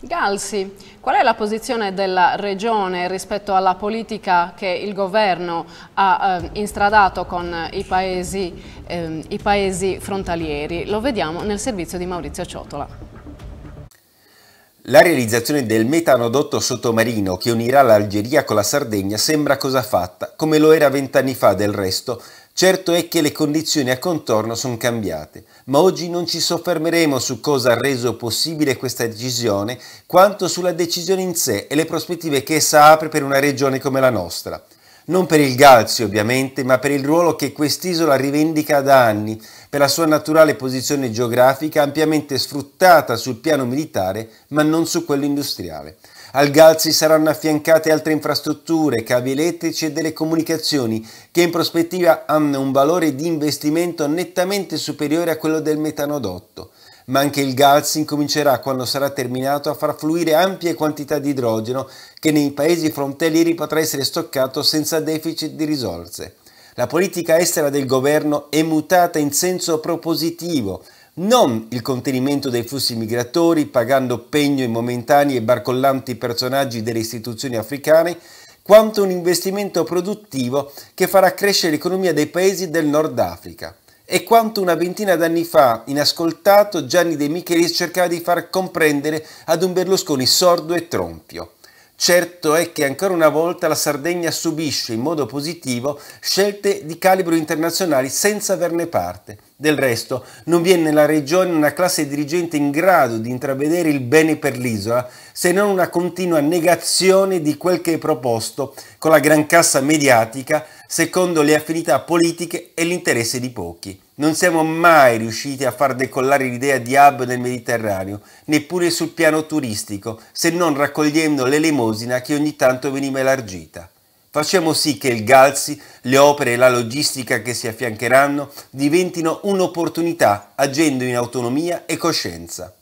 Galsi, qual è la posizione della Regione rispetto alla politica che il governo ha eh, instradato con i paesi, eh, i paesi frontalieri? Lo vediamo nel servizio di Maurizio Ciotola. La realizzazione del metanodotto sottomarino che unirà l'Algeria con la Sardegna sembra cosa fatta, come lo era vent'anni fa del resto, Certo è che le condizioni a contorno sono cambiate, ma oggi non ci soffermeremo su cosa ha reso possibile questa decisione, quanto sulla decisione in sé e le prospettive che essa apre per una regione come la nostra. Non per il Galzio ovviamente, ma per il ruolo che quest'isola rivendica da anni, per la sua naturale posizione geografica ampiamente sfruttata sul piano militare, ma non su quello industriale. Al Galzi saranno affiancate altre infrastrutture, cavi elettrici e delle comunicazioni che in prospettiva hanno un valore di investimento nettamente superiore a quello del metanodotto. Ma anche il Galzi incomincerà quando sarà terminato a far fluire ampie quantità di idrogeno che nei paesi frontalieri potrà essere stoccato senza deficit di risorse. La politica estera del governo è mutata in senso propositivo non il contenimento dei flussi migratori pagando pegno ai momentanei e barcollanti personaggi delle istituzioni africane, quanto un investimento produttivo che farà crescere l'economia dei paesi del Nord Africa. E quanto una ventina d'anni fa, inascoltato, Gianni De Michelis cercava di far comprendere ad un Berlusconi sordo e tronfio. Certo è che ancora una volta la Sardegna subisce in modo positivo scelte di calibro internazionali senza averne parte. Del resto, non vi è nella regione una classe dirigente in grado di intravedere il bene per l'isola, se non una continua negazione di quel che è proposto con la gran cassa mediatica, secondo le affinità politiche e l'interesse di pochi. Non siamo mai riusciti a far decollare l'idea di hub nel Mediterraneo, neppure sul piano turistico, se non raccogliendo l'elemosina che ogni tanto veniva elargita. Facciamo sì che il Galsi, le opere e la logistica che si affiancheranno diventino un'opportunità agendo in autonomia e coscienza.